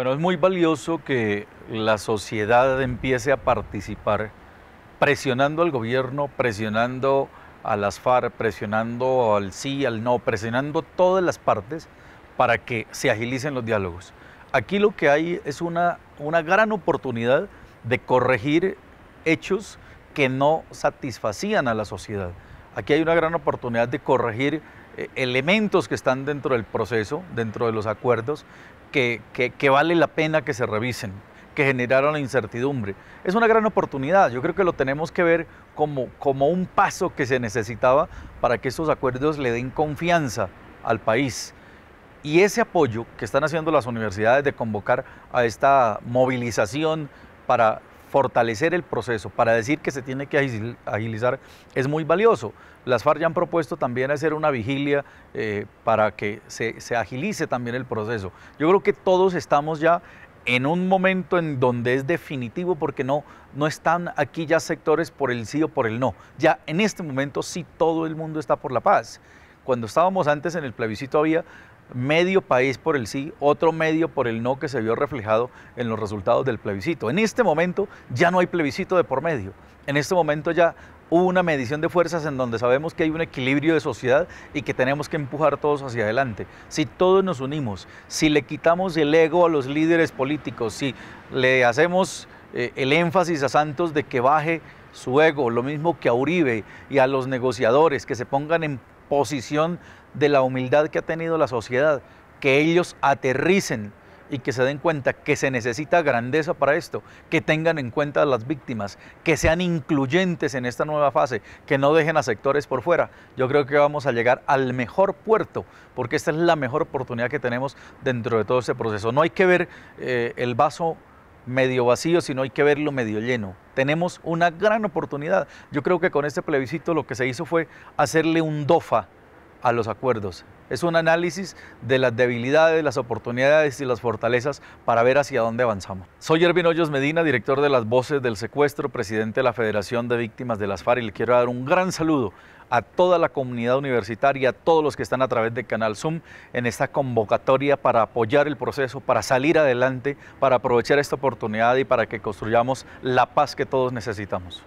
Bueno, es muy valioso que la sociedad empiece a participar presionando al gobierno, presionando a las FARC, presionando al sí, al no, presionando todas las partes para que se agilicen los diálogos. Aquí lo que hay es una, una gran oportunidad de corregir hechos que no satisfacían a la sociedad. Aquí hay una gran oportunidad de corregir eh, elementos que están dentro del proceso, dentro de los acuerdos, que, vale la pena que se revisen, que generaron la incertidumbre. Es una gran oportunidad, yo creo que lo tenemos que ver como, como un paso que se necesitaba para que estos acuerdos le den confianza al país. Y ese apoyo que están haciendo las universidades de convocar a esta movilización para fortalecer el proceso para decir que se tiene que agilizar es muy valioso. Las FARC ya han propuesto también hacer una vigilia eh, para que se, se agilice también el proceso. Yo creo que todos estamos ya en un momento en donde es definitivo porque no, no están aquí ya sectores por el sí o por el no. Ya en este momento sí todo el mundo está por la paz. Cuando estábamos antes en el plebiscito había medio país por el sí, otro medio por el no que se vio reflejado en los resultados del plebiscito. En este momento ya no hay plebiscito de por medio. En este momento ya hubo una medición de fuerzas en donde sabemos que hay un equilibrio de sociedad y que tenemos que empujar todos hacia adelante. Si todos nos unimos, si le quitamos el ego a los líderes políticos, si le hacemos eh, el énfasis a Santos de que baje su ego, lo mismo que a Uribe y a los negociadores, que se pongan en posición de la humildad que ha tenido la sociedad, que ellos aterricen y que se den cuenta que se necesita grandeza para esto, que tengan en cuenta a las víctimas, que sean incluyentes en esta nueva fase, que no dejen a sectores por fuera. Yo creo que vamos a llegar al mejor puerto, porque esta es la mejor oportunidad que tenemos dentro de todo ese proceso. No hay que ver eh, el vaso medio vacío, sino hay que verlo medio lleno. Tenemos una gran oportunidad. Yo creo que con este plebiscito lo que se hizo fue hacerle un dofa a los acuerdos es un análisis de las debilidades, las oportunidades y las fortalezas para ver hacia dónde avanzamos. Soy Ervin Hoyos Medina, director de las voces del secuestro, presidente de la Federación de Víctimas de las FARC y le quiero dar un gran saludo a toda la comunidad universitaria, a todos los que están a través de Canal Zoom en esta convocatoria para apoyar el proceso, para salir adelante, para aprovechar esta oportunidad y para que construyamos la paz que todos necesitamos.